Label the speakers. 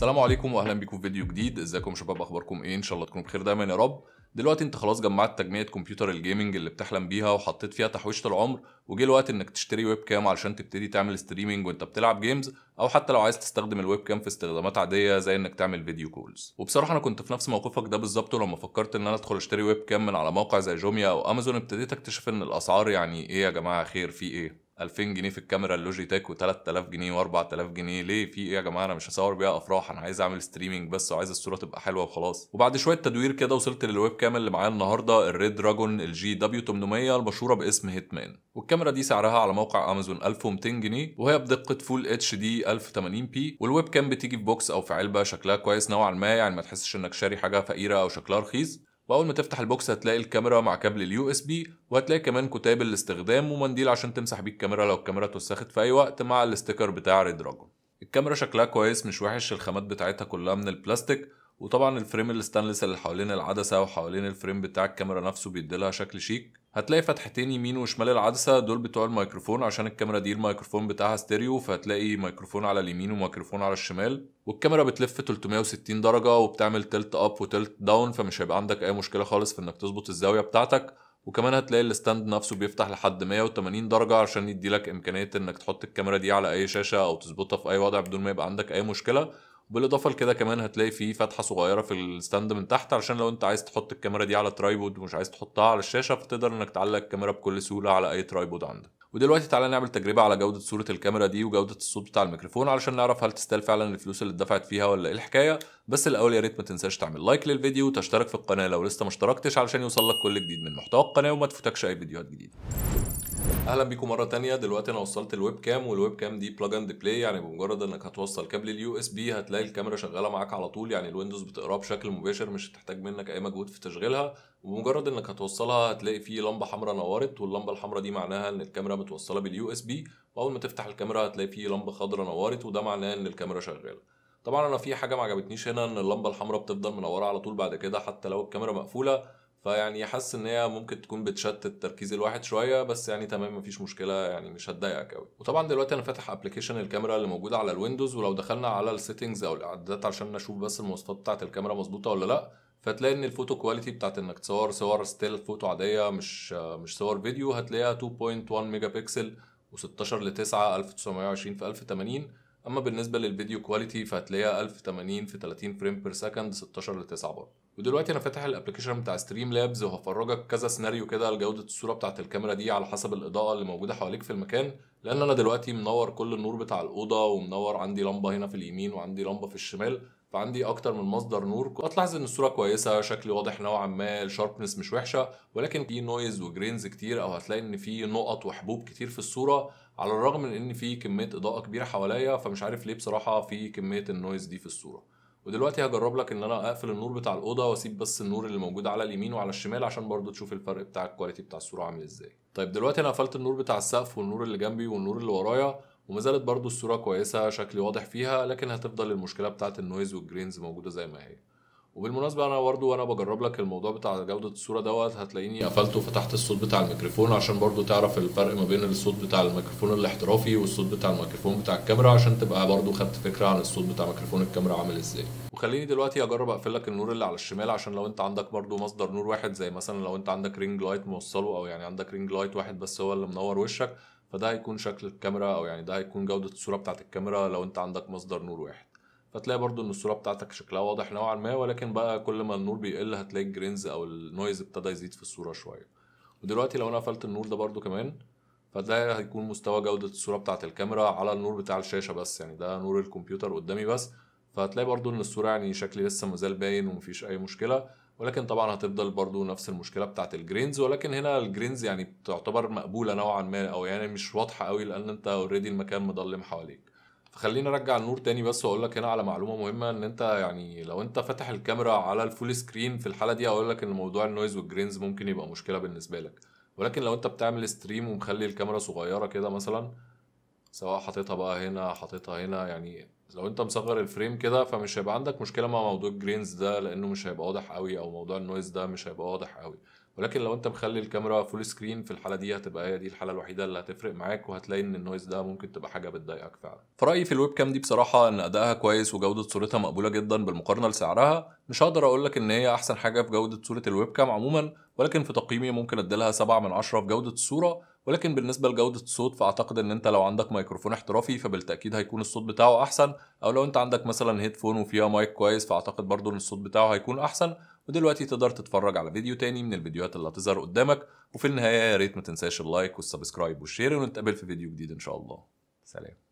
Speaker 1: السلام عليكم واهلا بيكم في فيديو جديد ازيكم شباب اخباركم ايه ان شاء الله تكونوا بخير دايما يا رب دلوقتي انت خلاص جمعت تجميع كمبيوتر الجيمنج اللي بتحلم بيها وحطيت فيها تحويشه العمر وجه الوقت انك تشتري ويب كام علشان تبتدي تعمل ستريمنج وانت بتلعب جيمز او حتى لو عايز تستخدم الويب كام في استخدامات عاديه زي انك تعمل فيديو كولز وبصراحه انا كنت في نفس موقفك ده بالظبط ولما فكرت ان انا ادخل اشتري ويب كام من على موقع زي جوميا او امازون ابتديت اكتشف ان الاسعار يعني ايه يا جماعه خير في ايه 2000 جنيه في الكاميرا اللوجيتك و3000 جنيه و4000 جنيه ليه في ايه يا جماعه انا مش هصور بيها افراح انا عايز اعمل ستريمنج بس وعايز الصوره تبقى حلوه وخلاص وبعد شويه تدوير كده وصلت للويب كام اللي معايا النهارده الريد دراجون الجي دبليو 800 المشهوره باسم هيتمان والكاميرا دي سعرها على موقع امازون 1200 جنيه وهي بدقه فول اتش دي 1080 بي والويب كام بتيجي في بوكس او في علبه شكلها كويس نوعا ما يعني ما تحسش انك شاري حاجه فقيره او شكلها رخيص واول ما تفتح البوكس هتلاقي الكاميرا مع كابل اليو اس بي وهتلاقي كمان كتاب الاستخدام ومنديل عشان تمسح بيه الكاميرا لو الكاميرا اتوسخت في اي وقت مع الاستيكر بتاع ريد دراجون الكاميرا شكلها كويس مش وحش الخامات بتاعتها كلها من البلاستيك وطبعا الفريم الستانلس اللي حوالين العدسه وحوالين الفريم بتاع الكاميرا نفسه بيديلها شكل شيك هتلاقي فتحتين يمين وشمال العدسه دول بتوع الميكروفون عشان الكاميرا دي الميكروفون بتاعها ستيريو فهتلاقي ميكروفون على اليمين وميكروفون على الشمال والكاميرا بتلف 360 درجه وبتعمل تلت اب وتلت داون فمش هيبقى عندك اي مشكله خالص في انك تظبط الزاويه بتاعتك وكمان هتلاقي الستاند نفسه بيفتح لحد 180 درجة عشان يديلك إمكانية إنك تحط الكاميرا دي على أي شاشة أو تظبطها في أي وضع بدون ما يبقى عندك أي مشكلة بالاضافه لكده كمان هتلاقي فيه فتحه صغيره في الستاند من تحت علشان لو انت عايز تحط الكاميرا دي على ترايبود ومش عايز تحطها على الشاشه فتقدر انك تعلق الكاميرا بكل سهوله على اي ترايبود عندك ودلوقتي تعالى نعمل تجربه على جوده صوره الكاميرا دي وجوده الصوت بتاع الميكروفون علشان نعرف هل تستاهل فعلا الفلوس اللي اتدفعت فيها ولا ايه الحكايه بس الاول يا ريت ما تنساش تعمل لايك للفيديو وتشترك في القناه لو لسه ما اشتركتش علشان يوصلك كل جديد من محتوى القناه وما تفوتكش اي فيديوهات جديده اهلا بيكم مره تانية دلوقتي انا وصلت الويب كام والويب كام دي بلاج اند بلاي يعني بمجرد انك هتوصل كابل اليو اس بي هتلاقي الكاميرا شغاله معاك على طول يعني الويندوز بتقراها بشكل مباشر مش هتحتاج منك اي مجهود في تشغيلها وبمجرد انك هتوصلها هتلاقي في لمبه حمراء نورت واللمبه الحمراء دي معناها ان الكاميرا متوصله باليو اس بي واول ما تفتح الكاميرا هتلاقي في لمبه خضراء نورت وده معناه ان الكاميرا شغاله طبعا انا في حاجه ما عجبتنيش هنا ان اللمبه الحمراء بتفضل منوره على طول بعد كده حتى لو الكاميرا مقفوله فيعني حاسس ان هي ممكن تكون بتشتت تركيز الواحد شويه بس يعني تمام مفيش مشكله يعني مش هتضايقك قوي وطبعا دلوقتي انا فاتح ابلكيشن الكاميرا اللي موجوده على الويندوز ولو دخلنا على السيتنجز او الاعدادات عشان نشوف بس المواصفات بتاعه الكاميرا مظبوطه ولا لا فتلاقي ان الفوتو كواليتي بتاعت انك تصور صور ستيل فوتو عاديه مش مش صور فيديو هتلاقيها 2.1 ميجا بكسل و16 ل 9 1920 في 1080 اما بالنسبه للفيديو كواليتي فهتلاقيها 1080 في 30 فريم بير سكند 16 ل 9 برضه ودلوقتي انا فاتح الابلكيشن بتاع ستريم لابز وهفرجك كذا سيناريو كده لجوده الصوره بتاعه الكاميرا دي على حسب الاضاءه اللي موجوده حواليك في المكان لان انا دلوقتي منور كل النور بتاع الاوضه ومنور عندي لمبه هنا في اليمين وعندي لمبه في الشمال فعندي اكتر من مصدر نور هتلاحظ ان الصوره كويسه شكل واضح نوعا ما الشاربنس مش وحشه ولكن في نويز وجرينز كتير او هتلاقي ان في نقط وحبوب كتير في الصوره على الرغم من ان في كميه اضاءه كبيره حواليا فمش عارف ليه بصراحه في كميه النويز دي في الصوره ودلوقتي هجرب لك ان انا اقفل النور بتاع الاوضه واسيب بس النور اللي موجود على اليمين وعلى الشمال عشان برضو تشوف الفرق بتاع الكواليتي بتاع الصوره عامل ازاي طيب دلوقتي انا قفلت النور بتاع السقف والنور اللي جنبي والنور اللي ورايا وما زالت برضو الصورة كويسة شكل واضح فيها لكن هتفضل المشكلة بتاعة النويز والجرينز موجودة زي ما هي وبالمناسبه انا برضو وانا بجرب لك الموضوع بتاع جوده الصوره دوت هتلاقيني قفلته وفتحت الصوت بتاع الميكروفون عشان برضو تعرف الفرق ما بين الصوت بتاع الميكروفون الاحترافي والصوت بتاع الميكروفون بتاع الكاميرا عشان تبقى برضو خدت فكره عن الصوت بتاع ميكروفون الكاميرا عامل ازاي وخليني دلوقتي اجرب اقفل لك النور اللي على الشمال عشان لو انت عندك برضو مصدر نور واحد زي مثلا لو انت عندك رينج لايت موصله او يعني عندك رينج لايت واحد بس هو اللي منور وشك فده هيكون شكل الكاميرا او يعني ده هيكون جودة الصورة بتاعت الكاميرا لو انت عندك مصدر نور واحد فتلاقي برضو ان الصورة بتاعتك شكلها واضح نوعا ما ولكن بقى كل ما النور بيقل هتلاقي الجرينز او النويز ابتدى يزيد في الصورة شوية ودلوقتي لو انا قفلت النور ده برضو كمان فده هيكون مستوى جودة الصورة بتاعت الكاميرا على النور بتاع الشاشة بس يعني ده نور الكمبيوتر قدامي بس فهتلاقي برضو ان الصورة يعني شكلي لسه مازال باين ومفيش اي مشكلة ولكن طبعا هتفضل برضو نفس المشكله بتاعت الجرينز ولكن هنا الجرينز يعني تعتبر مقبوله نوعا ما او يعني مش واضحه قوي لان انت اوريدي المكان مضلم حواليك فخليني ارجع النور تاني بس واقول لك هنا على معلومه مهمه ان انت يعني لو انت فاتح الكاميرا على الفول سكرين في الحاله دي هقول لك ان موضوع النويز والجرينز ممكن يبقى مشكله بالنسبه لك ولكن لو انت بتعمل ستريم ومخلي الكاميرا صغيره كده مثلا سواء حطيتها بقى هنا حطيتها هنا يعني لو انت مصغر الفريم كده فمش هيبقى عندك مشكله مع موضوع الجرينز ده لانه مش هيبقى واضح قوي او موضوع النويز ده مش هيبقى واضح قوي ولكن لو انت مخلي الكاميرا فول سكرين في الحاله دي هتبقى هي دي الحاله الوحيده اللي هتفرق معاك وهتلاقي ان النويز ده ممكن تبقى حاجه بتضايقك فعلا في رايي في الويب كام دي بصراحه ان ادائها كويس وجوده صورتها مقبوله جدا بالمقارنه لسعرها مش هقدر اقول لك ان هي احسن حاجه في جوده صوره الويب كام عموما ولكن في تقييمي ممكن اديلها 7 من 10 في جوده الصوره ولكن بالنسبه لجوده الصوت فاعتقد ان انت لو عندك ميكروفون احترافي فبالتاكيد هيكون الصوت بتاعه احسن او لو انت عندك مثلا هيدفون وفيها مايك كويس فاعتقد برضو ان الصوت بتاعه هيكون احسن ودلوقتي تقدر تتفرج على فيديو تاني من الفيديوهات اللي هتظهر قدامك وفي النهايه يا ريت ما تنساش اللايك والسبسكرايب والشير ونتقابل في فيديو جديد ان شاء الله سلام